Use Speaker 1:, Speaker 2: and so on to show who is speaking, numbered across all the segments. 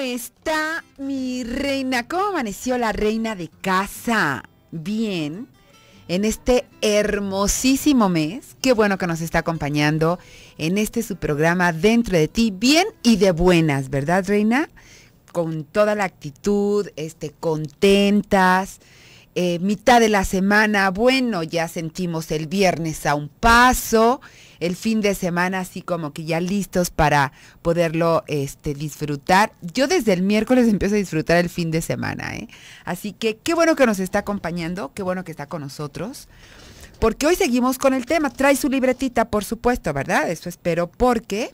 Speaker 1: está mi reina? ¿Cómo amaneció la reina de casa? Bien, en este hermosísimo mes. Qué bueno que nos está acompañando en este su programa Dentro de ti, bien y de buenas, ¿verdad, reina? Con toda la actitud, este, contentas. Eh, mitad de la semana, bueno, ya sentimos el viernes a un paso el fin de semana así como que ya listos para poderlo este, disfrutar. Yo desde el miércoles empiezo a disfrutar el fin de semana, ¿eh? Así que qué bueno que nos está acompañando, qué bueno que está con nosotros. Porque hoy seguimos con el tema. Trae su libretita, por supuesto, ¿verdad? Eso espero, porque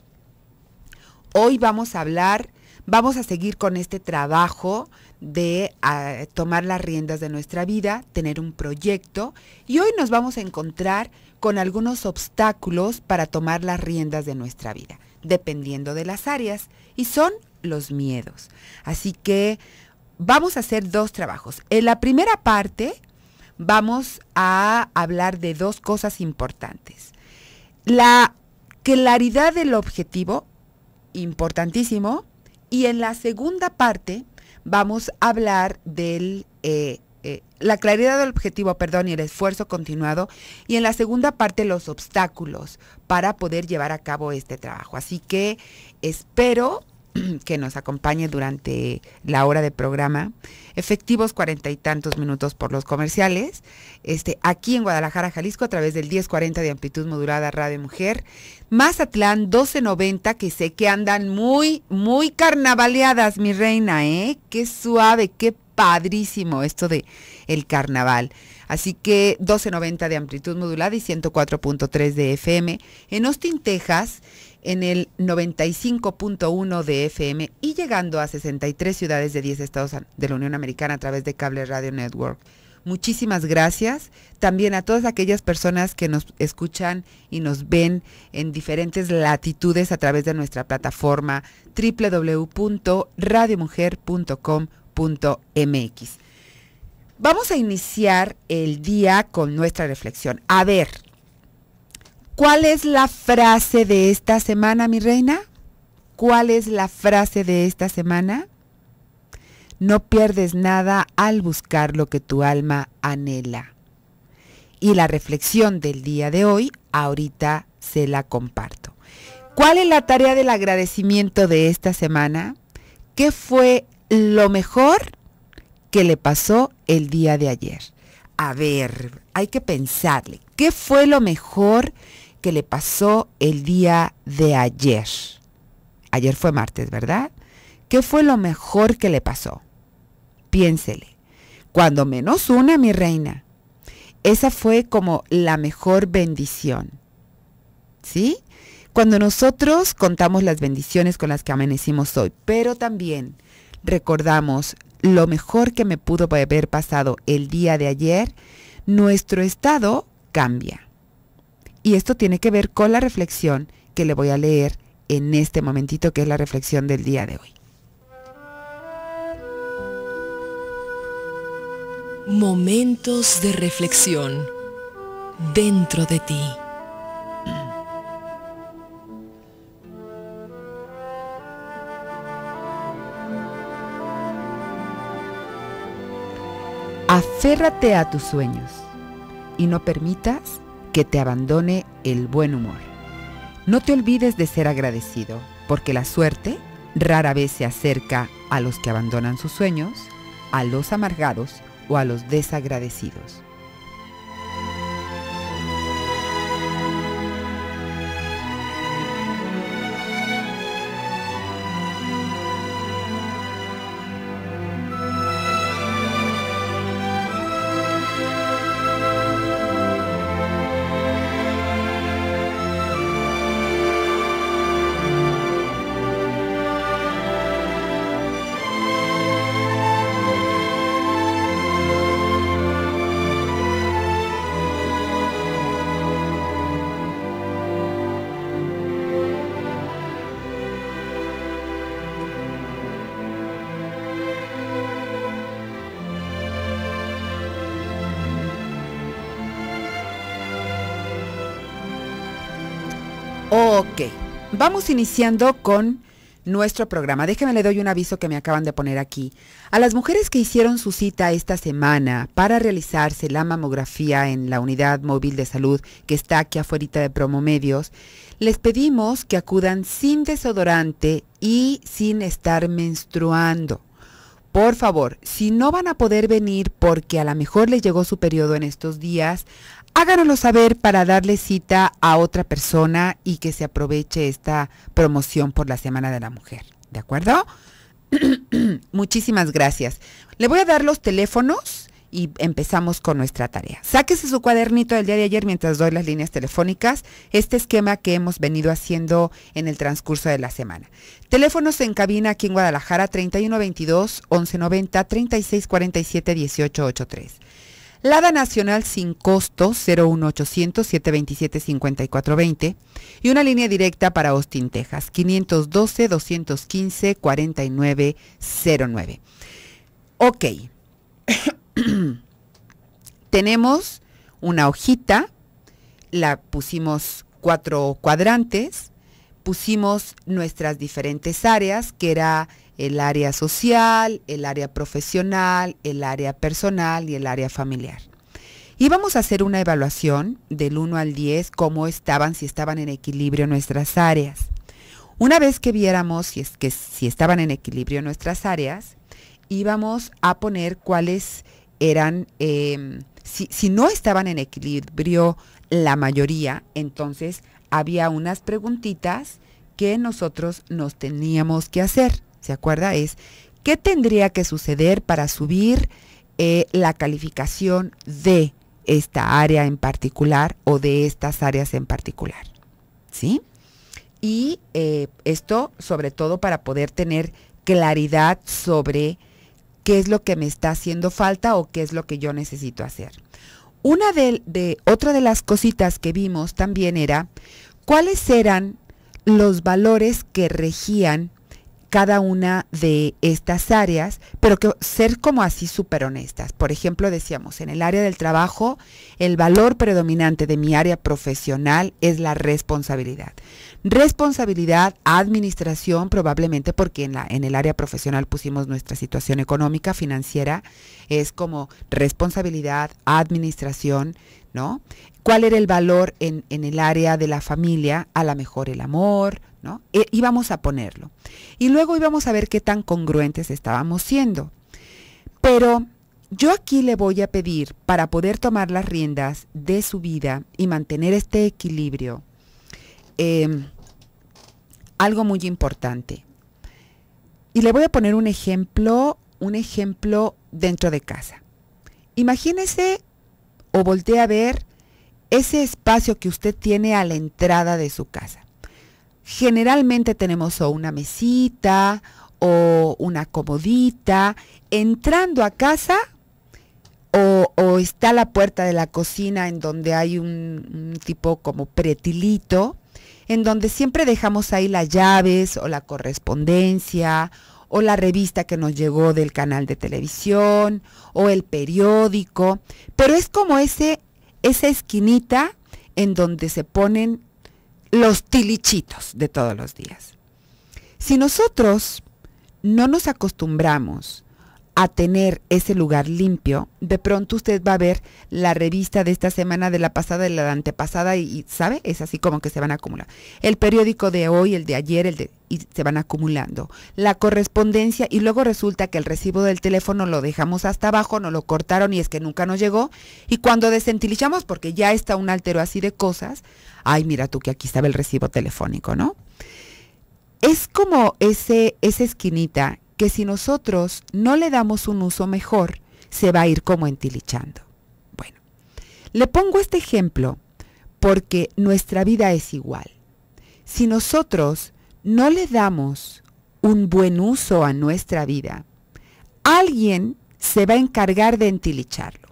Speaker 1: hoy vamos a hablar, vamos a seguir con este trabajo de ah, tomar las riendas de nuestra vida, tener un proyecto. Y hoy nos vamos a encontrar con algunos obstáculos para tomar las riendas de nuestra vida, dependiendo de las áreas, y son los miedos. Así que vamos a hacer dos trabajos. En la primera parte vamos a hablar de dos cosas importantes. La claridad del objetivo, importantísimo, y en la segunda parte vamos a hablar del eh, la claridad del objetivo, perdón, y el esfuerzo continuado, y en la segunda parte los obstáculos para poder llevar a cabo este trabajo. Así que espero que nos acompañe durante la hora de programa, efectivos cuarenta y tantos minutos por los comerciales, este, aquí en Guadalajara, Jalisco, a través del 1040 de amplitud modulada Radio Mujer, Mazatlán 1290, que sé que andan muy, muy carnavaleadas, mi reina, ¿eh? Qué suave, qué padrísimo esto de el carnaval. Así que 12.90 de amplitud modulada y 104.3 de FM. En Austin, Texas, en el 95.1 de FM y llegando a 63 ciudades de 10 estados de la Unión Americana a través de Cable Radio Network. Muchísimas gracias también a todas aquellas personas que nos escuchan y nos ven en diferentes latitudes a través de nuestra plataforma www.radiomujer.com MX. Vamos a iniciar el día con nuestra reflexión. A ver, ¿cuál es la frase de esta semana, mi reina? ¿Cuál es la frase de esta semana? No pierdes nada al buscar lo que tu alma anhela. Y la reflexión del día de hoy, ahorita se la comparto. ¿Cuál es la tarea del agradecimiento de esta semana? ¿Qué fue lo mejor que le pasó el día de ayer. A ver, hay que pensarle, ¿qué fue lo mejor que le pasó el día de ayer? Ayer fue martes, ¿verdad? ¿Qué fue lo mejor que le pasó? Piénsele. Cuando menos una, mi reina. Esa fue como la mejor bendición. ¿Sí? Cuando nosotros contamos las bendiciones con las que amanecimos hoy, pero también recordamos lo mejor que me pudo haber pasado el día de ayer, nuestro estado cambia. Y esto tiene que ver con la reflexión que le voy a leer en este momentito, que es la reflexión del día de hoy. Momentos de reflexión dentro de ti. Férrate a tus sueños y no permitas que te abandone el buen humor. No te olvides de ser agradecido, porque la suerte rara vez se acerca a los que abandonan sus sueños, a los amargados o a los desagradecidos. Ok, vamos iniciando con nuestro programa. Déjeme le doy un aviso que me acaban de poner aquí. A las mujeres que hicieron su cita esta semana para realizarse la mamografía en la unidad móvil de salud que está aquí afuera de Promomedios, les pedimos que acudan sin desodorante y sin estar menstruando. Por favor, si no van a poder venir porque a lo mejor les llegó su periodo en estos días, háganoslo saber para darle cita a otra persona y que se aproveche esta promoción por la Semana de la Mujer. ¿De acuerdo? Muchísimas gracias. Le voy a dar los teléfonos y empezamos con nuestra tarea. Sáquese su cuadernito del día de ayer mientras doy las líneas telefónicas, este esquema que hemos venido haciendo en el transcurso de la semana. Teléfonos en cabina aquí en Guadalajara 3122 1190 3647 1883. Lada Nacional sin costo 01800 727 5420 y una línea directa para Austin, Texas 512 215 4909. Ok. Tenemos una hojita, la pusimos cuatro cuadrantes, pusimos nuestras diferentes áreas, que era el área social, el área profesional, el área personal y el área familiar. Y vamos a hacer una evaluación del 1 al 10, cómo estaban, si estaban en equilibrio nuestras áreas. Una vez que viéramos si, es que, si estaban en equilibrio nuestras áreas, íbamos a poner cuáles eran, em, si, si no estaban en equilibrio la mayoría, entonces había unas preguntitas que nosotros nos teníamos que hacer. ¿se acuerda? Es, ¿qué tendría que suceder para subir eh, la calificación de esta área en particular o de estas áreas en particular? ¿Sí? Y eh, esto sobre todo para poder tener claridad sobre qué es lo que me está haciendo falta o qué es lo que yo necesito hacer. Una de, de, otra de las cositas que vimos también era cuáles eran los valores que regían cada una de estas áreas, pero que ser como así súper honestas. Por ejemplo, decíamos, en el área del trabajo, el valor predominante de mi área profesional es la responsabilidad. Responsabilidad, administración, probablemente porque en, la, en el área profesional pusimos nuestra situación económica, financiera, es como responsabilidad, administración, ¿no? ¿Cuál era el valor en, en el área de la familia? A lo mejor el amor, e, íbamos a ponerlo. Y luego íbamos a ver qué tan congruentes estábamos siendo. Pero yo aquí le voy a pedir, para poder tomar las riendas de su vida y mantener este equilibrio, em, algo muy importante. Y le voy a poner un ejemplo, un ejemplo dentro de casa. Imagínese o voltea a ver ese espacio que usted tiene a la entrada de su casa generalmente tenemos o una mesita o una comodita. Entrando a casa o, está la puerta de la cocina en donde hay un, un, tipo como pretilito, en donde siempre dejamos ahí las llaves o la correspondencia o la revista que nos llegó del canal de televisión o el periódico, pero es como ese esa esquinita en donde se ponen los tilichitos de todos los días. Si nosotros no nos acostumbramos a tener ese lugar limpio, de pronto usted va a ver la revista de esta semana, de la pasada, de la antepasada, y, ¿sabe? Es así como que se van a acumular. El periódico de hoy, el de ayer, el de... y se van acumulando. La correspondencia, y luego resulta que el recibo del teléfono lo dejamos hasta abajo, nos lo cortaron y es que nunca nos llegó. Y cuando desentilichamos, porque ya está un altero así de cosas, ay, mira tú que aquí estaba el recibo telefónico, ¿no? Es como ese, esa esquinita que si nosotros no le damos un uso mejor, se va a ir como entilichando. Bueno, le pongo este ejemplo porque nuestra vida es igual. Si nosotros no le damos un buen uso a nuestra vida, alguien se va a encargar de entilicharlo.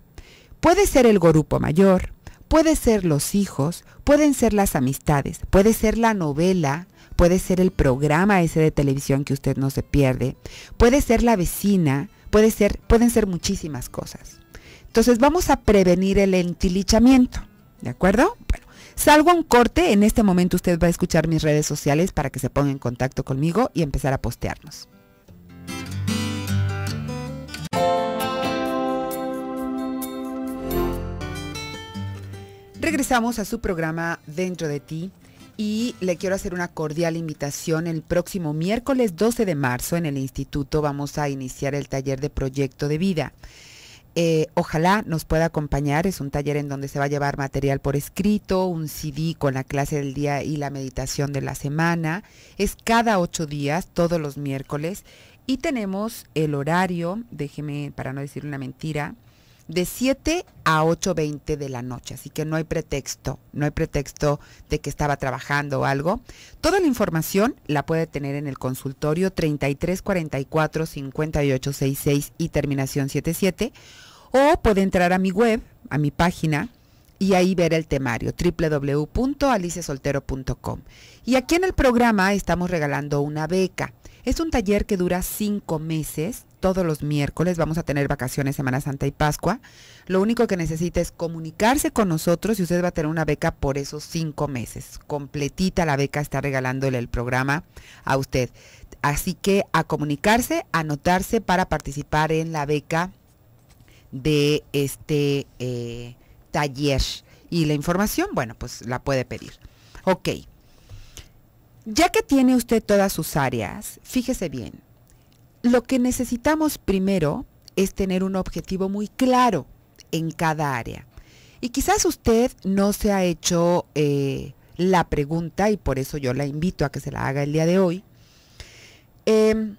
Speaker 1: Puede ser el grupo mayor, puede ser los hijos, pueden ser las amistades, puede ser la novela, puede ser el programa ese de televisión que usted no se pierde, puede ser la vecina, puede ser, pueden ser muchísimas cosas. Entonces vamos a prevenir el entilichamiento, ¿de acuerdo? Bueno, salgo a un corte, en este momento usted va a escuchar mis redes sociales para que se ponga en contacto conmigo y empezar a postearnos. Regresamos a su programa Dentro de ti, y le quiero hacer una cordial invitación. El próximo miércoles 12 de marzo en el instituto vamos a iniciar el taller de proyecto de vida. Eh, ojalá nos pueda acompañar. Es un taller en donde se va a llevar material por escrito, un CD con la clase del día y la meditación de la semana. Es cada ocho días, todos los miércoles. Y tenemos el horario, déjeme para no decir una mentira, de 7 a 8.20 de la noche, así que no hay pretexto, no hay pretexto de que estaba trabajando o algo. Toda la información la puede tener en el consultorio 3344 5866 y terminación 77 o puede entrar a mi web, a mi página y ahí ver el temario www.alicesoltero.com. Y aquí en el programa estamos regalando una beca. Es un taller que dura cinco meses. Todos los miércoles vamos a tener vacaciones Semana Santa y Pascua. Lo único que necesita es comunicarse con nosotros y usted va a tener una beca por esos cinco meses. Completita la beca está regalándole el programa a usted. Así que a comunicarse, anotarse para participar en la beca de este eh, taller. Y la información, bueno, pues la puede pedir. Ok. Ya que tiene usted todas sus áreas, fíjese bien, lo que necesitamos primero es tener un objetivo muy claro en cada área. Y quizás usted no se ha hecho eh, la pregunta, y por eso yo la invito a que se la haga el día de hoy. Em,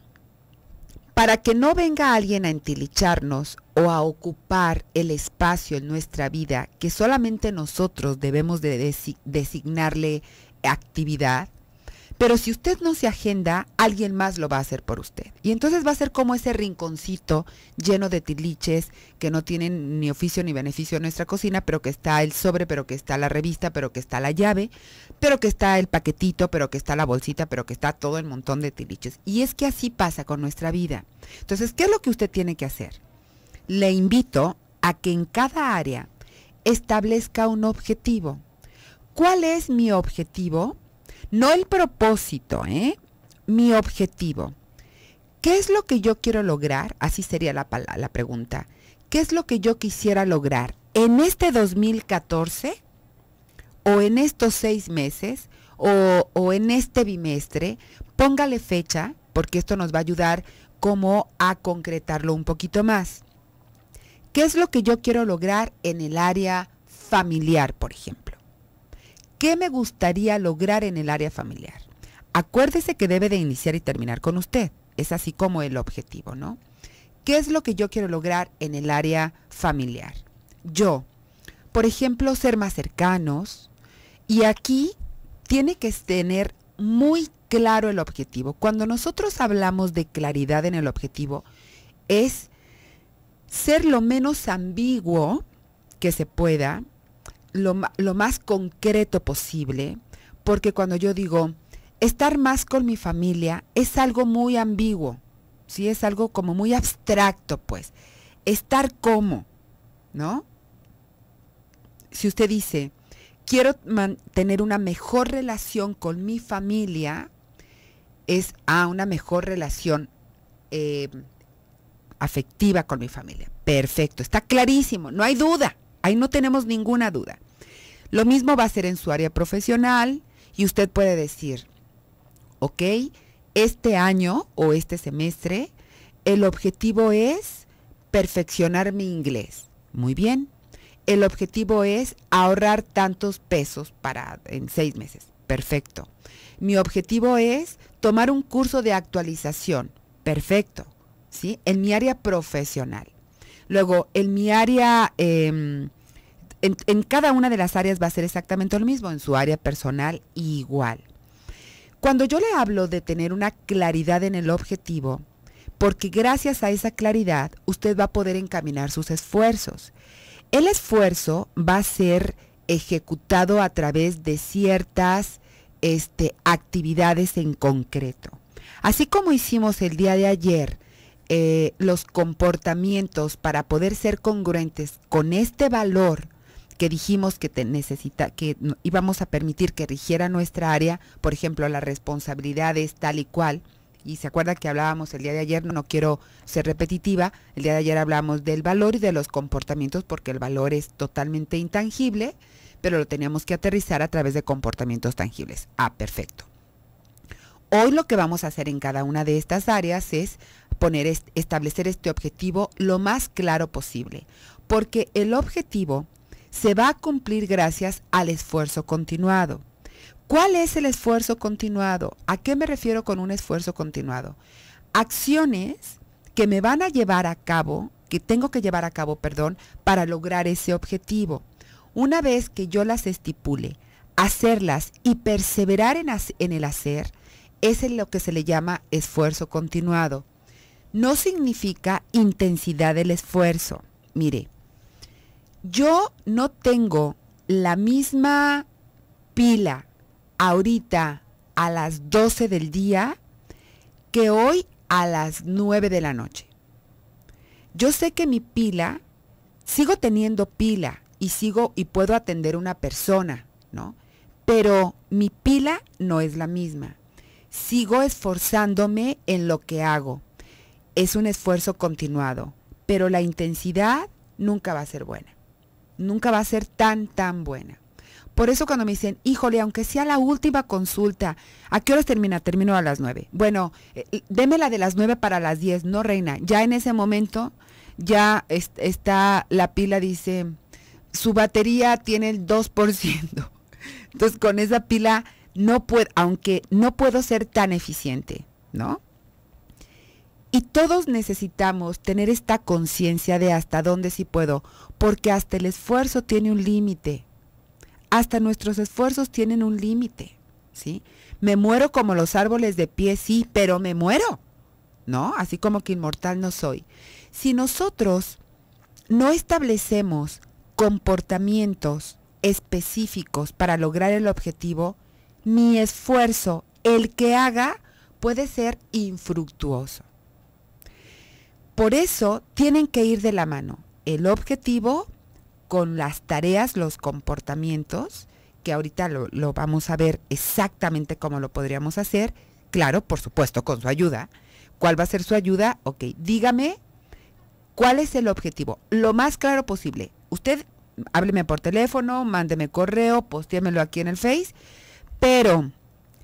Speaker 1: para que no venga alguien a entilicharnos o a ocupar el espacio en nuestra vida que solamente nosotros debemos de designarle actividad, pero si usted no se agenda, alguien más lo va a hacer por usted. Y entonces va a ser como ese rinconcito lleno de tiliches que no tienen ni oficio ni beneficio en nuestra cocina, pero que está el sobre, pero que está la revista, pero que está la llave, pero que está el paquetito, pero que está la bolsita, pero que está todo el montón de tiliches. Y es que así pasa con nuestra vida. Entonces, ¿qué es lo que usted tiene que hacer? Le invito a que en cada área establezca un objetivo. ¿Cuál es mi objetivo? No el propósito, ¿eh? Mi objetivo. ¿Qué es lo que yo quiero lograr? Así sería la, la pregunta. ¿Qué es lo que yo quisiera lograr en este 2014? o en estos seis meses o, o en este bimestre, póngale fecha, porque esto nos va a ayudar como a concretarlo un poquito más. ¿Qué es lo que yo quiero lograr en el área familiar, por ejemplo? ¿Qué me gustaría lograr en el área familiar? Acuérdese que debe de iniciar y terminar con usted. Es así como el objetivo, ¿no? ¿Qué es lo que yo quiero lograr en el área familiar? Yo, por ejemplo, ser más cercanos, y aquí tiene que tener muy claro el objetivo. Cuando nosotros hablamos de claridad en el objetivo, es ser lo menos ambiguo que se pueda, lo, más concreto posible, porque cuando yo digo estar más con mi familia es algo muy ambiguo, ¿sí? Es algo como muy abstracto, pues. Estar como, ¿no? Si usted dice, quiero tener una mejor relación con mi familia, es a ah, una mejor relación eh, afectiva con mi familia. Perfecto, está clarísimo, no hay duda, ahí no tenemos ninguna duda. Lo mismo va a ser en su área profesional y usted puede decir, ok, este año o este semestre el objetivo es perfeccionar mi inglés. Muy bien, el objetivo es ahorrar tantos pesos para en seis meses. Perfecto. Mi objetivo es tomar un curso de actualización. Perfecto. ¿Sí? En mi área profesional. Luego, en mi área, em, en cada una de las áreas va a ser exactamente lo mismo, en su área personal igual. Cuando yo le hablo de tener una claridad en el objetivo, porque gracias a esa claridad usted va a poder encaminar sus esfuerzos el esfuerzo va a ser ejecutado a través de ciertas este, actividades en concreto. Así como hicimos el día de ayer, eh, los comportamientos para poder ser congruentes con este valor que dijimos que te necesita, que íbamos a permitir que rigiera nuestra área, por ejemplo, las responsabilidades tal y cual, y se acuerda que hablábamos el día de ayer, no quiero ser repetitiva, el día de ayer hablamos del valor y de los comportamientos porque el valor es totalmente intangible, pero lo teníamos que aterrizar a través de comportamientos tangibles. Ah, perfecto. Hoy lo que vamos a hacer en cada una de estas áreas es poner establecer este objetivo lo más claro posible, porque el objetivo se va a cumplir gracias al esfuerzo continuado. ¿Cuál es el esfuerzo continuado? ¿A qué me refiero con un esfuerzo continuado? Acciones que me van a llevar a cabo, que tengo que llevar a cabo, perdón, para lograr ese objetivo. Una vez que yo las estipule, hacerlas y perseverar en, el hacer, es lo que se le llama esfuerzo continuado. No significa intensidad del esfuerzo. Mire, yo no tengo la misma pila ahorita a las 12 del día que hoy a las 9 de la noche. Yo sé que mi pila, sigo teniendo pila y sigo y puedo atender una persona, ¿no? Pero mi pila no es la misma. Sigo esforzándome en lo que hago. Es un esfuerzo continuado, pero la intensidad nunca va a ser buena. Nunca va a ser tan, tan buena. Por eso cuando me dicen, híjole, aunque sea la última consulta, ¿a qué horas termina? Termino a las nueve. Bueno, eh, déme la de las nueve para las 10, no reina. Ya en ese momento, ya está la pila, dice, su batería tiene el 2%. Entonces con esa pila no puedo, aunque no puedo ser tan eficiente, ¿no? Y todos necesitamos tener esta conciencia de hasta dónde sí puedo, porque hasta el esfuerzo tiene un límite. Hasta nuestros esfuerzos tienen un límite, ¿sí? Me muero como los árboles de pie, sí, pero me muero, ¿no? Así como que inmortal no soy. Si nosotros no establecemos comportamientos específicos para lograr el objetivo, mi esfuerzo, el que haga, puede ser infructuoso. Por eso tienen que ir de la mano el objetivo con las tareas, los comportamientos, que ahorita lo, vamos a ver exactamente cómo lo podríamos hacer, claro, por supuesto, con su ayuda. ¿Cuál va a ser su ayuda? Ok, dígame cuál es el objetivo, lo más claro posible. Usted hábleme por teléfono, mándeme correo, postéamelo aquí en el Face, pero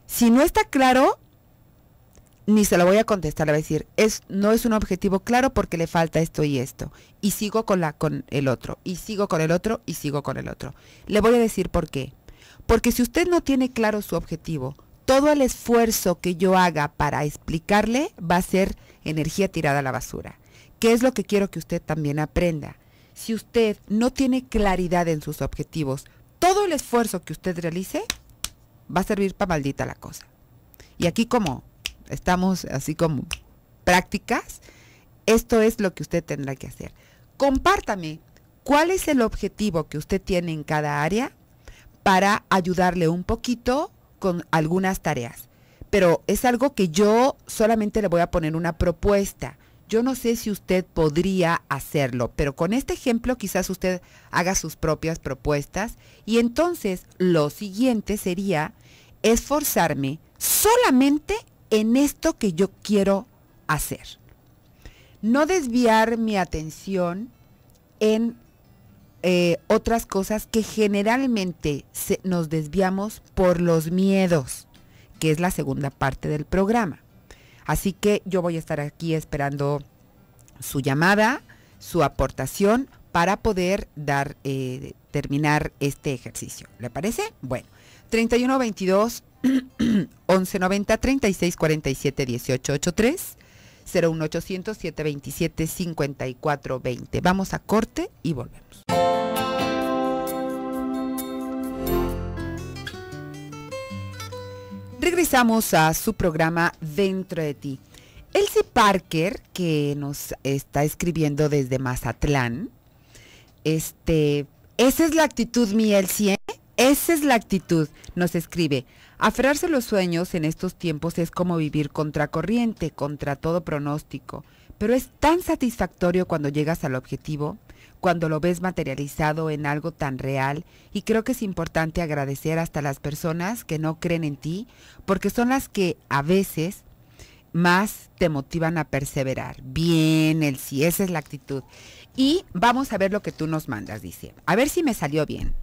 Speaker 1: si no está claro, ni se lo voy a contestar, le voy a decir, es, no es un objetivo claro porque le falta esto y esto. Y sigo con, la, con el otro, y sigo con el otro, y sigo con el otro. Le voy a decir por qué. Porque si usted no tiene claro su objetivo, todo el esfuerzo que yo haga para explicarle va a ser energía tirada a la basura. ¿Qué es lo que quiero que usted también aprenda? Si usted no tiene claridad en sus objetivos, todo el esfuerzo que usted realice va a servir para maldita la cosa. Y aquí como estamos así como prácticas, esto es lo que usted tendrá que hacer. Compártame cuál es el objetivo que usted tiene en cada área para ayudarle un poquito con algunas tareas. Pero es algo que yo solamente le voy a poner una propuesta. Yo no sé si usted podría hacerlo, pero con este ejemplo quizás usted haga sus propias propuestas y entonces lo siguiente sería esforzarme solamente en esto que yo quiero hacer. No desviar mi atención en eh, otras cosas que generalmente nos desviamos por los miedos, que es la segunda parte del programa. Así que yo voy a estar aquí esperando su llamada, su aportación para poder dar, eh, terminar este ejercicio. ¿Le parece? Bueno, 31 22 1190 3647 1883 01800 727 5420 Vamos a corte y volvemos. Regresamos a su programa Dentro de ti. Elsie Parker, que nos está escribiendo desde Mazatlán, este, esa es la actitud mía, Elsie, ¿eh? Esa es la actitud, nos escribe. Aferrarse los sueños en estos tiempos es como vivir contracorriente, contra todo pronóstico, pero es tan satisfactorio cuando llegas al objetivo, cuando lo ves materializado en algo tan real, y creo que es importante agradecer hasta las personas que no creen en ti, porque son las que a veces más te motivan a perseverar. Bien, el sí, esa es la actitud. Y vamos a ver lo que tú nos mandas, dice. A ver si me salió bien.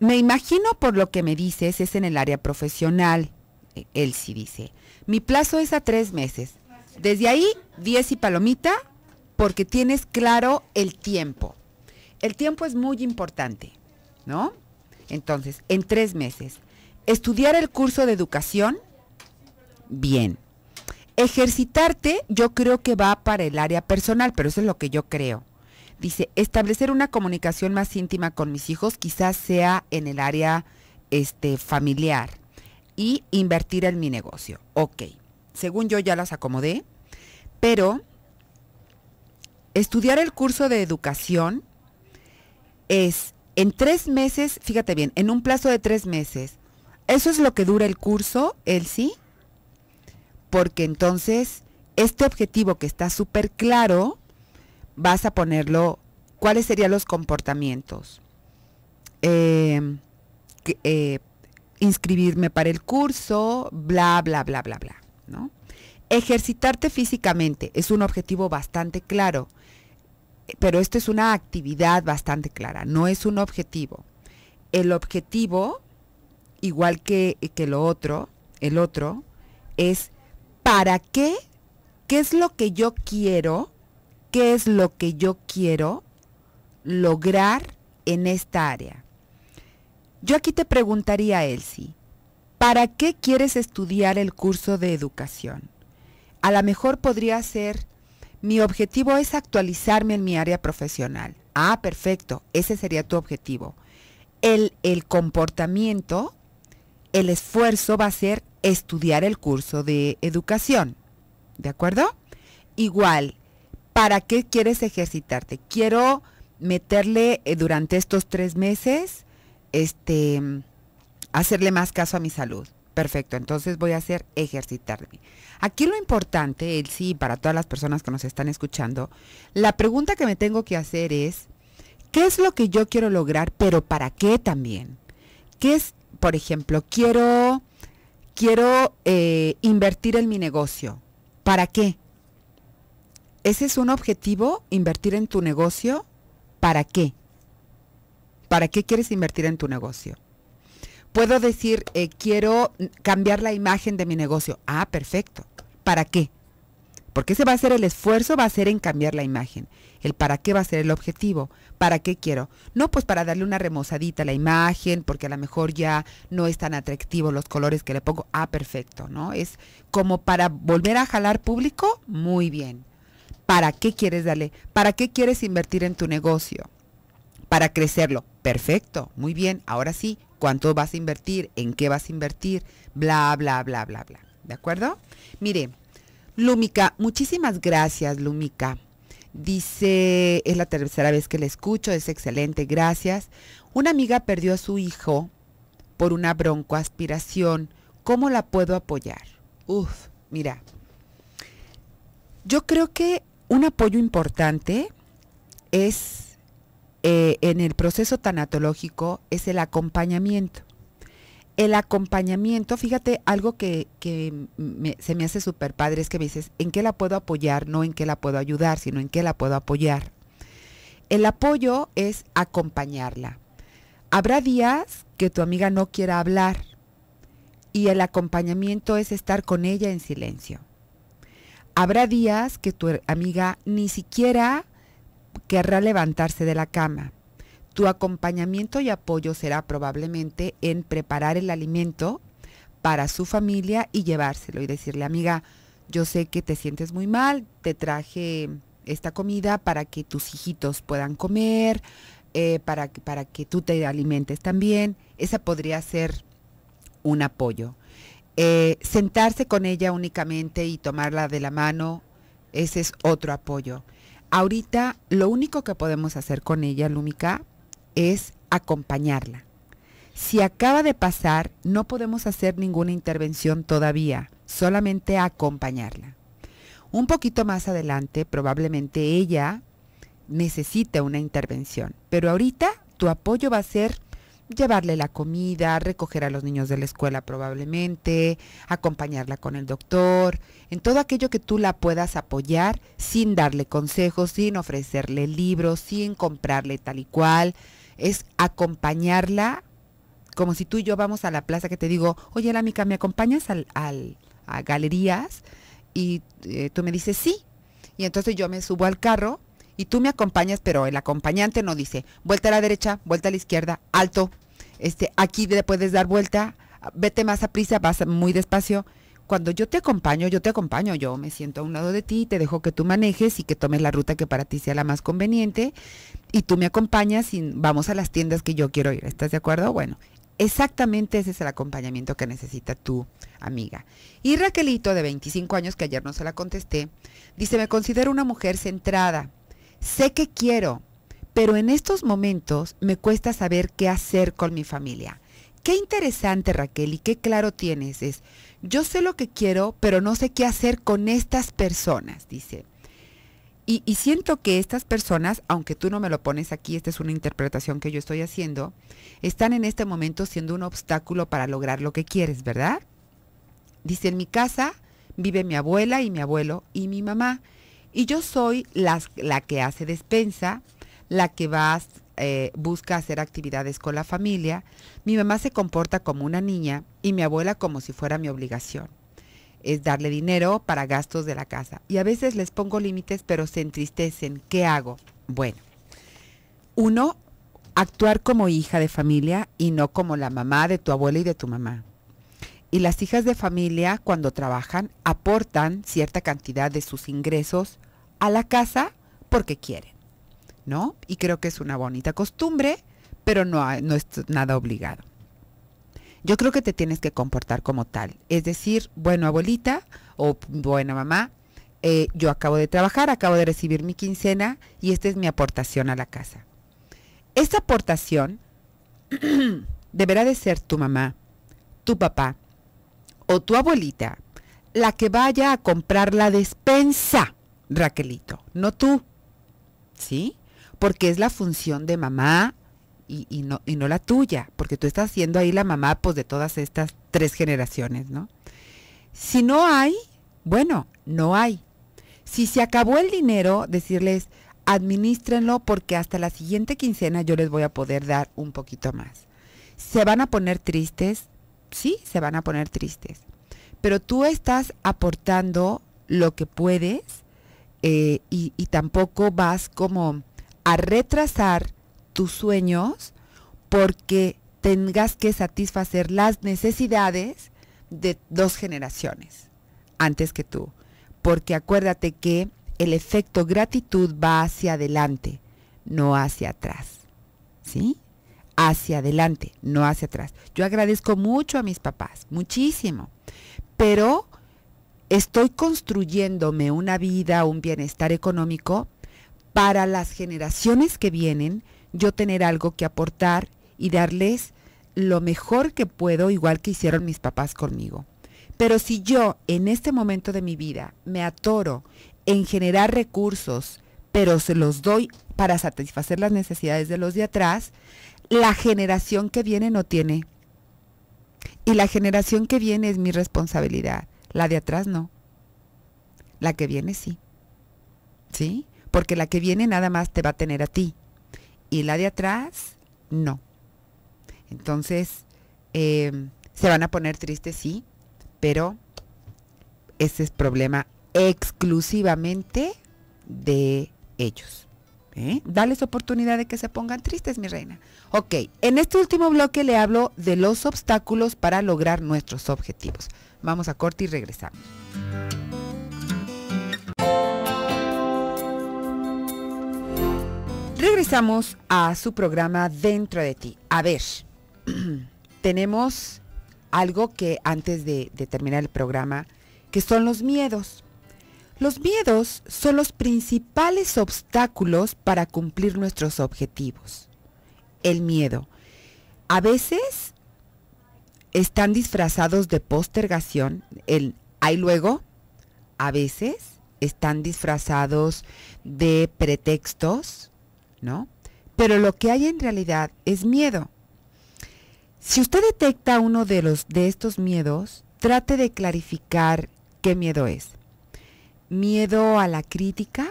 Speaker 1: Me imagino por lo que me dices es en el área profesional, e, él sí dice. Mi plazo es a tres meses. Desde ahí, 10 y palomita, porque tienes claro el tiempo. El tiempo es muy importante, ¿no? Entonces, en tres meses, estudiar el curso de educación, bien. Ejercitarte, yo creo que va para el área personal, pero eso es lo que yo creo. Dice, establecer una comunicación más íntima con mis hijos, quizás sea en el área este, familiar, y invertir en mi negocio. Ok, según yo ya las acomodé, pero estudiar el curso de educación es en tres meses, fíjate bien, en un plazo de tres meses. Eso es lo que dura el curso, Elsie, porque entonces este objetivo que está súper claro, vas a ponerlo, ¿cuáles serían los comportamientos? Eh, eh, inscribirme para el curso, bla, bla, bla, bla, bla, ¿no? Ejercitarte físicamente es un objetivo bastante claro, pero esto es una actividad bastante clara, no es un objetivo. El objetivo, igual que, que lo otro, el otro, es para qué, qué es lo que yo quiero qué es lo que yo quiero lograr en esta área. Yo aquí te preguntaría, Elsie, ¿para qué quieres estudiar el curso de educación? A lo mejor podría ser, mi objetivo es actualizarme en mi área profesional. Ah, perfecto, ese sería tu objetivo. El, el comportamiento, el esfuerzo va a ser estudiar el curso de educación. ¿De acuerdo? Igual, ¿para qué quieres ejercitarte? Quiero meterle eh, durante estos tres meses, este, hacerle más caso a mi salud. Perfecto, entonces voy a hacer ejercitarme. Aquí lo importante, el sí, para todas las personas que nos están escuchando, la pregunta que me tengo que hacer es, ¿qué es lo que yo quiero lograr, pero para qué también? ¿Qué es, por ejemplo, quiero, quiero eh, invertir en mi negocio? ¿Para qué? ¿Ese es un objetivo? ¿Invertir en tu negocio? ¿Para qué? ¿Para qué quieres invertir en tu negocio? Puedo decir, eh, quiero cambiar la imagen de mi negocio. Ah, perfecto. ¿Para qué? Porque ese va a ser el esfuerzo, va a ser en cambiar la imagen. El para qué va a ser el objetivo. ¿Para qué quiero? No, pues para darle una remozadita a la imagen, porque a lo mejor ya no es tan atractivo los colores que le pongo. Ah, perfecto, ¿no? Es como para volver a jalar público, muy bien. ¿Para qué quieres darle? ¿Para qué quieres invertir en tu negocio? Para crecerlo. Perfecto, muy bien. Ahora sí, ¿cuánto vas a invertir? ¿En qué vas a invertir? Bla, bla, bla, bla, bla. ¿De acuerdo? Mire, Lumica, muchísimas gracias, Lumica. Dice, es la tercera vez que le escucho, es excelente, gracias. Una amiga perdió a su hijo por una broncoaspiración. ¿Cómo la puedo apoyar? Uf, mira. Yo creo que un apoyo importante es eh, en el proceso tanatológico es el acompañamiento. El acompañamiento, fíjate, algo que, se me hace súper padre es que me dices, ¿en qué la puedo apoyar? No en qué la puedo ayudar, sino en qué la puedo apoyar. El apoyo es acompañarla. Habrá días que tu amiga no quiera hablar y el acompañamiento es estar con ella en silencio. Habrá días que tu amiga ni siquiera querrá levantarse de la cama. Tu acompañamiento y apoyo será probablemente en preparar el alimento para su familia y llevárselo y decirle, amiga, yo sé que te sientes muy mal, te traje esta comida para que tus hijitos puedan comer, eh, para, para que tú te alimentes también. Esa podría ser un apoyo. Eh, sentarse con ella únicamente y tomarla de la mano, ese es otro apoyo. Ahorita lo único que podemos hacer con ella, Lúmica, es acompañarla. Si acaba de pasar, no podemos hacer ninguna intervención todavía, solamente acompañarla. Un poquito más adelante, probablemente ella necesita una intervención, pero ahorita tu apoyo va a ser llevarle la comida, recoger a los niños de la escuela probablemente, acompañarla con el doctor, en todo aquello que tú la puedas apoyar sin darle consejos, sin ofrecerle libros, sin comprarle tal y cual, es acompañarla como si tú y yo vamos a la plaza que te digo, oye, la mica, ¿me acompañas al, al, a galerías? Y eh, tú me dices, sí. Y entonces yo me subo al carro y tú me acompañas, pero el acompañante no dice, vuelta a la derecha, vuelta a la izquierda, alto, este, aquí le puedes dar vuelta, vete más a prisa, vas muy despacio. Cuando yo te acompaño, yo te acompaño, yo me siento a un lado de ti, te dejo que tú manejes y que tomes la ruta que para ti sea la más conveniente y tú me acompañas y vamos a las tiendas que yo quiero ir. ¿Estás de acuerdo? Bueno, Exactamente ese es el acompañamiento que necesita tu amiga. Y Raquelito, de 25 años, que ayer no se la contesté, dice, me considero una mujer centrada, Sé que quiero, pero en estos momentos me cuesta saber qué hacer con mi familia. Qué interesante Raquel y qué claro tienes es, yo sé lo que quiero, pero no sé qué hacer con estas personas, dice. Y, y, siento que estas personas, aunque tú no me lo pones aquí, esta es una interpretación que yo estoy haciendo, están en este momento siendo un obstáculo para lograr lo que quieres, ¿verdad? Dice, en mi casa vive mi abuela y mi abuelo y mi mamá. Y yo soy la que hace despensa, la que va, eh, busca hacer actividades con la familia. Mi mamá se comporta como una niña y mi abuela como si fuera mi obligación. Es darle dinero para gastos de la casa. Y a veces les pongo límites, pero se entristecen. ¿Qué hago? Bueno, uno, actuar como hija de familia y no como la mamá de tu abuela y de tu mamá. Y las hijas de familia, cuando trabajan, aportan cierta cantidad de sus ingresos a la casa porque quieren, ¿no? Y creo que es una bonita costumbre, pero no, no es nada obligado. Yo creo que te tienes que comportar como tal. Es decir, bueno abuelita o buena mamá, eh, yo acabo de trabajar, acabo de recibir mi quincena y esta es mi aportación a la casa. Esta aportación deberá de ser tu mamá, tu papá o tu abuelita la que vaya a comprar la despensa. Raquelito, no tú, ¿sí? Porque es la función de mamá y, no, la tuya, porque tú estás siendo ahí la mamá pues, de todas estas tres generaciones, ¿no? Si no hay, bueno, no hay. Si se acabó el dinero, decirles, administrenlo porque hasta la siguiente quincena yo les voy a poder dar un poquito más. ¿Se van a poner tristes? Sí, se van a poner tristes. Pero tú estás aportando lo que puedes eh, y, y tampoco vas como a retrasar tus sueños porque tengas que satisfacer las necesidades de dos generaciones antes que tú. Porque acuérdate que el efecto gratitud va hacia adelante, no hacia atrás. ¿Sí? Hacia adelante, no hacia atrás. Yo agradezco mucho a mis papás, muchísimo. Pero estoy construyéndome una vida, un bienestar económico para las generaciones que vienen, yo tener algo que aportar y darles lo mejor que puedo, igual que hicieron mis papás conmigo. Pero si yo en este momento de mi vida me atoro en generar recursos, pero se los doy para satisfacer las necesidades de los de atrás, la generación que viene no tiene. Y la generación que viene es mi responsabilidad. La de atrás no. La que viene sí. ¿Sí? Porque la que viene nada más te va a tener a ti. Y la de atrás, no. Entonces, em, se van a poner tristes, sí, pero ese es problema exclusivamente de ellos. ¿Eh? Dales oportunidad de que se pongan tristes, mi reina. Ok, en este último bloque le hablo de los obstáculos para lograr nuestros objetivos. Vamos a corte y regresamos. Regresamos a su programa Dentro de ti. A ver, tenemos algo que antes de, de, terminar el programa, que son los miedos. Los miedos son los principales obstáculos para cumplir nuestros objetivos. El miedo. A veces están disfrazados de postergación, el hay luego, a veces están disfrazados de pretextos, ¿no? Pero lo que hay en realidad es miedo. Si usted detecta uno de, los, de estos miedos, trate de clarificar qué miedo es. Miedo a la crítica,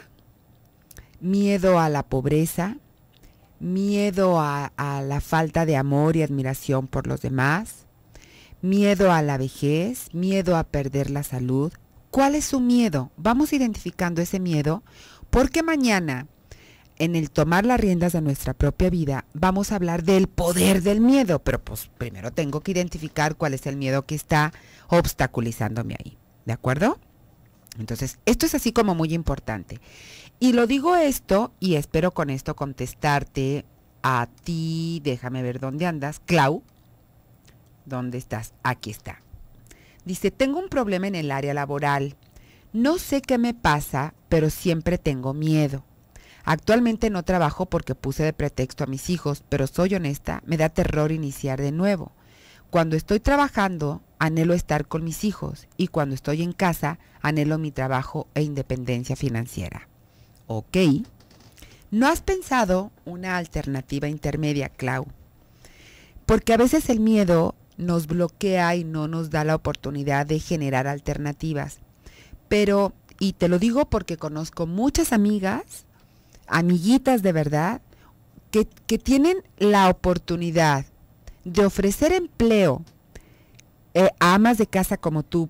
Speaker 1: miedo a la pobreza, miedo a la falta de amor y admiración por los demás, miedo a la vejez, miedo a perder la salud. ¿Cuál es su miedo? Vamos identificando ese miedo porque mañana, en el tomar las riendas de nuestra propia vida, vamos a hablar del poder del miedo, pero pues primero tengo que identificar cuál es el miedo que está obstaculizándome ahí. ¿De acuerdo? Entonces, esto es así como muy importante. Y lo digo esto y espero con esto contestarte a ti, déjame ver dónde andas, Clau, ¿Dónde estás? Aquí está. Dice, tengo un problema en el área laboral. No sé qué me pasa, pero siempre tengo miedo. Actualmente no trabajo porque puse de pretexto a mis hijos, pero soy honesta, me da terror iniciar de nuevo. Cuando estoy trabajando, anhelo estar con mis hijos y cuando estoy en casa, anhelo mi trabajo e independencia financiera. Ok. ¿No has pensado una alternativa intermedia, Clau? Porque a veces el miedo nos bloquea y no nos da la oportunidad de generar alternativas. Pero, y te lo digo porque conozco muchas amigas, amiguitas de verdad, que, tienen la oportunidad de ofrecer empleo eh, a amas de casa como tú,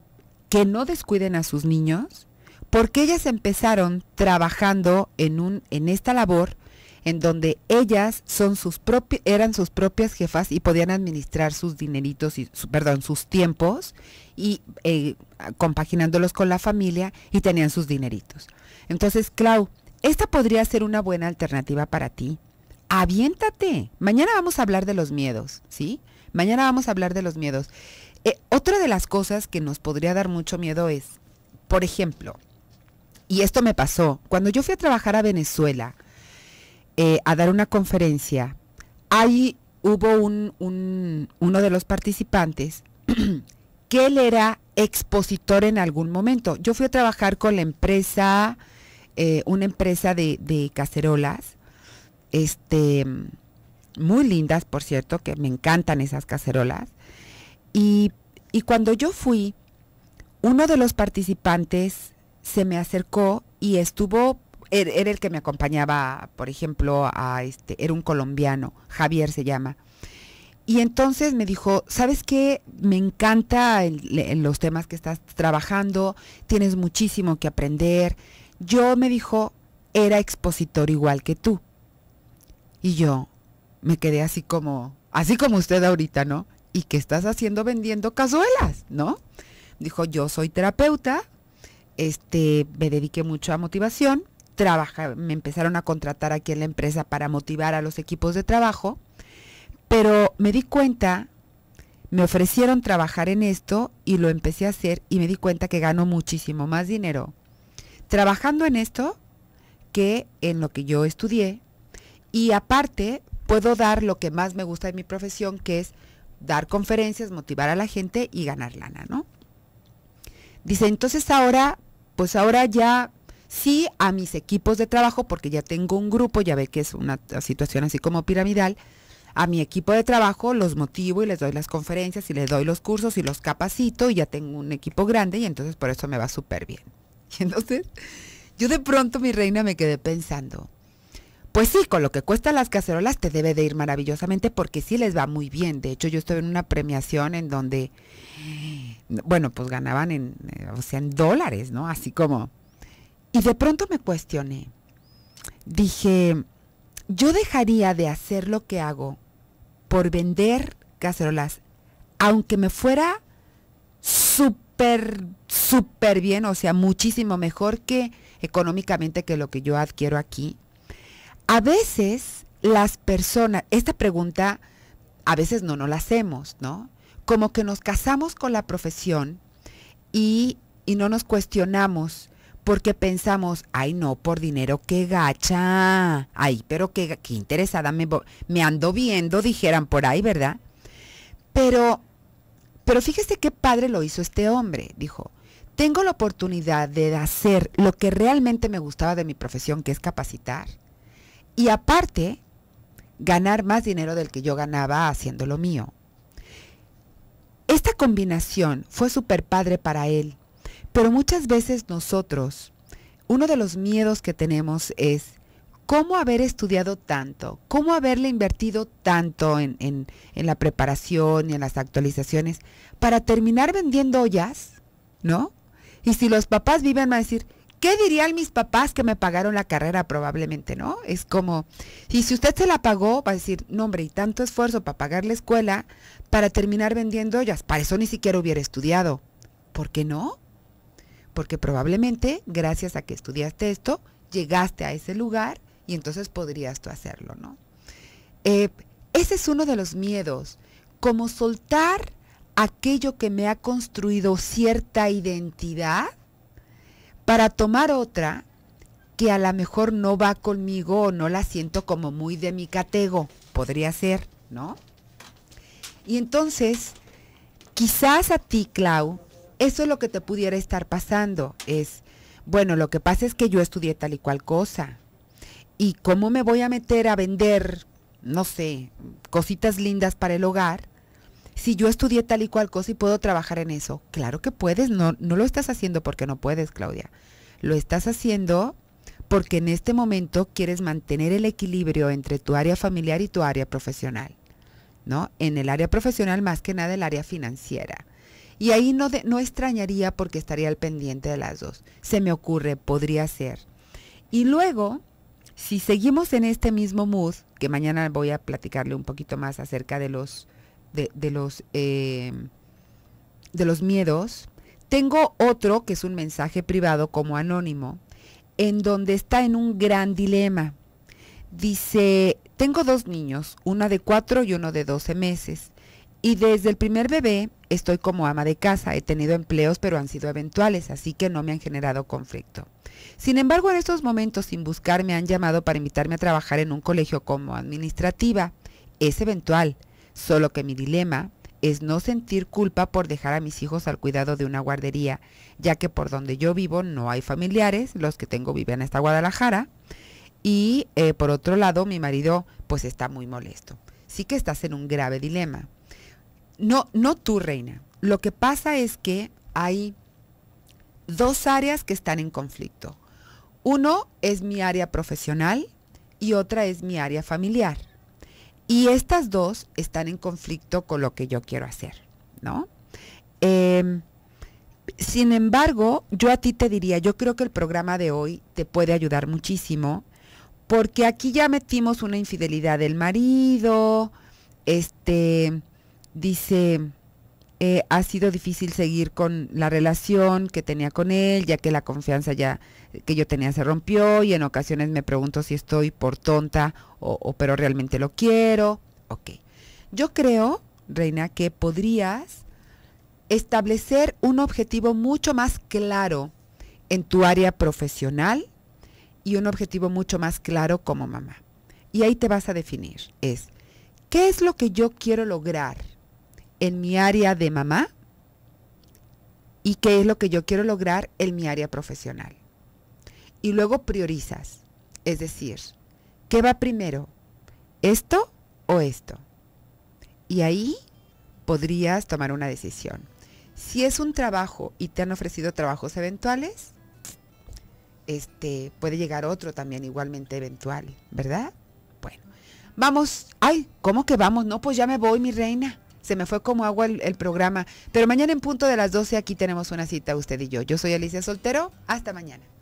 Speaker 1: que no descuiden a sus niños, porque ellas empezaron trabajando en, un, en esta labor en donde ellas son sus eran sus propias jefas y podían administrar sus dineritos y, perdón, sus tiempos y eh, compaginándolos con la familia y tenían sus dineritos. Entonces, Clau, esta podría ser una buena alternativa para ti. Aviéntate. Mañana vamos a hablar de los miedos, ¿sí? Mañana vamos a hablar de los miedos. Eh, otra de las cosas que nos podría dar mucho miedo es, por ejemplo, y esto me pasó, cuando yo fui a trabajar a Venezuela, eh, a dar una conferencia. Ahí hubo un, uno de los participantes que él era expositor en algún momento. Yo fui a trabajar con la empresa, eh, una empresa de, cacerolas, este, muy lindas, por cierto, que me encantan esas cacerolas. Y, y cuando yo fui, uno de los participantes se me acercó y estuvo Er, era, el que me acompañaba, por ejemplo, a este, era un colombiano, Javier se llama. Y entonces me dijo, ¿sabes qué? Me encanta los temas que estás trabajando, tienes muchísimo que aprender. Yo me dijo, era expositor igual que tú. Y yo me quedé así como, así como usted ahorita, ¿no? ¿Y qué estás haciendo vendiendo cazuelas, no? Dijo, yo soy terapeuta, este, me dediqué mucho a motivación trabajar, me empezaron a contratar aquí en la empresa para motivar a los equipos de trabajo, pero me di cuenta, me ofrecieron trabajar en esto y lo empecé a hacer y me di cuenta que gano muchísimo más dinero trabajando en esto que en lo que yo estudié y aparte puedo dar lo que más me gusta de mi profesión, que es dar conferencias, motivar a la gente y ganar lana, ¿no? Dice, entonces ahora, pues ahora ya sí a mis equipos de trabajo, porque ya tengo un grupo, ya ve que es una situación así como piramidal, a mi equipo de trabajo los motivo y les doy las conferencias y les doy los cursos y los capacito y ya tengo un equipo grande y entonces por eso me va súper bien. Y entonces yo de pronto mi reina me quedé pensando, pues sí, con lo que cuestan las cacerolas te debe de ir maravillosamente porque sí les va muy bien. De hecho yo estuve en una premiación en donde, bueno, pues ganaban en, eh, o sea, en dólares, ¿no? Así como y de pronto me cuestioné. Dije, yo dejaría de hacer lo que hago por vender cacerolas, aunque me fuera súper, súper bien, o sea, muchísimo mejor que económicamente que lo que yo adquiero aquí. A veces las personas, esta pregunta a veces no nos la hacemos, ¿no? Como que nos casamos con la profesión y, y no nos cuestionamos porque pensamos, ay no, por dinero, qué gacha. Ay, pero qué, interesada me, ando viendo, dijeran por ahí, ¿verdad? Pero, pero fíjese qué padre lo hizo este hombre, dijo. Tengo la oportunidad de hacer lo que realmente me gustaba de mi profesión, que es capacitar. Y aparte, ganar más dinero del que yo ganaba haciendo lo mío. Esta combinación fue súper padre para él, pero muchas veces nosotros, uno de los miedos que tenemos es cómo haber estudiado tanto, cómo haberle invertido tanto en, la preparación y en las actualizaciones para terminar vendiendo ollas, ¿no? Y si los papás viven, van a decir, ¿qué dirían mis papás que me pagaron la carrera probablemente, ¿no? Es como, y si usted se la pagó, va a decir, no hombre, y tanto esfuerzo para pagar la escuela para terminar vendiendo ollas, para eso ni siquiera hubiera estudiado. ¿Por qué no? porque probablemente gracias a que estudiaste esto, llegaste a ese lugar y entonces podrías tú hacerlo, ¿no? Eh, ese es uno de los miedos, como soltar aquello que me ha construido cierta identidad para tomar otra que a lo mejor no va conmigo o no la siento como muy de mi catego, podría ser, ¿no? Y entonces, quizás a ti, Clau, eso es lo que te pudiera estar pasando, es, bueno, lo que pasa es que yo estudié tal y cual cosa, y cómo me voy a meter a vender, no sé, cositas lindas para el hogar, si yo estudié tal y cual cosa y puedo trabajar en eso. Claro que puedes, no, no lo estás haciendo porque no puedes, Claudia, lo estás haciendo porque en este momento quieres mantener el equilibrio entre tu área familiar y tu área profesional, ¿no? En el área profesional más que nada el área financiera. Y ahí no, no extrañaría porque estaría al pendiente de las dos. Se me ocurre, podría ser. Y luego, si seguimos en este mismo mood, que mañana voy a platicarle un poquito más acerca de los, de, los, eh, de los miedos, tengo otro que es un mensaje privado como anónimo, en donde está en un gran dilema. Dice, tengo dos niños, una de cuatro y uno de doce meses. Y desde el primer bebé estoy como ama de casa, he tenido empleos pero han sido eventuales, así que no me han generado conflicto. Sin embargo, en estos momentos sin buscar me han llamado para invitarme a trabajar en un colegio como administrativa. Es eventual, solo que mi dilema es no sentir culpa por dejar a mis hijos al cuidado de una guardería, ya que por donde yo vivo no hay familiares, los que tengo viven esta Guadalajara, y eh, por otro lado mi marido pues está muy molesto. Sí que estás en un grave dilema. No, no tú, reina. Lo que pasa es que hay dos áreas que están en conflicto. Uno es mi área profesional y otra es mi área familiar. Y estas dos están en conflicto con lo que yo quiero hacer, ¿no? Em, sin embargo, yo a ti te diría, yo creo que el programa de hoy te puede ayudar muchísimo, porque aquí ya metimos una infidelidad del marido, este, dice, eh, ha sido difícil seguir con la relación que tenía con él, ya que la confianza ya eh, que yo tenía se rompió y en ocasiones me pregunto si estoy por tonta o, o pero realmente lo quiero. Ok. Yo creo, Reina, que podrías establecer un objetivo mucho más claro en tu área profesional y un objetivo mucho más claro como mamá. Y ahí te vas a definir. Es, ¿qué es lo que yo quiero lograr? en mi área de mamá y qué es lo que yo quiero lograr en mi área profesional. Y luego priorizas, es decir, ¿qué va primero? ¿Esto o esto? Y ahí podrías tomar una decisión. Si es un trabajo y te han ofrecido trabajos eventuales, este puede llegar otro también igualmente eventual, ¿verdad? Bueno, vamos, ay, ¿cómo que vamos? No, pues ya me voy, mi reina se me fue como agua el, programa, pero mañana en punto de las 12 aquí tenemos una cita usted y yo. Yo soy Alicia Soltero, hasta mañana.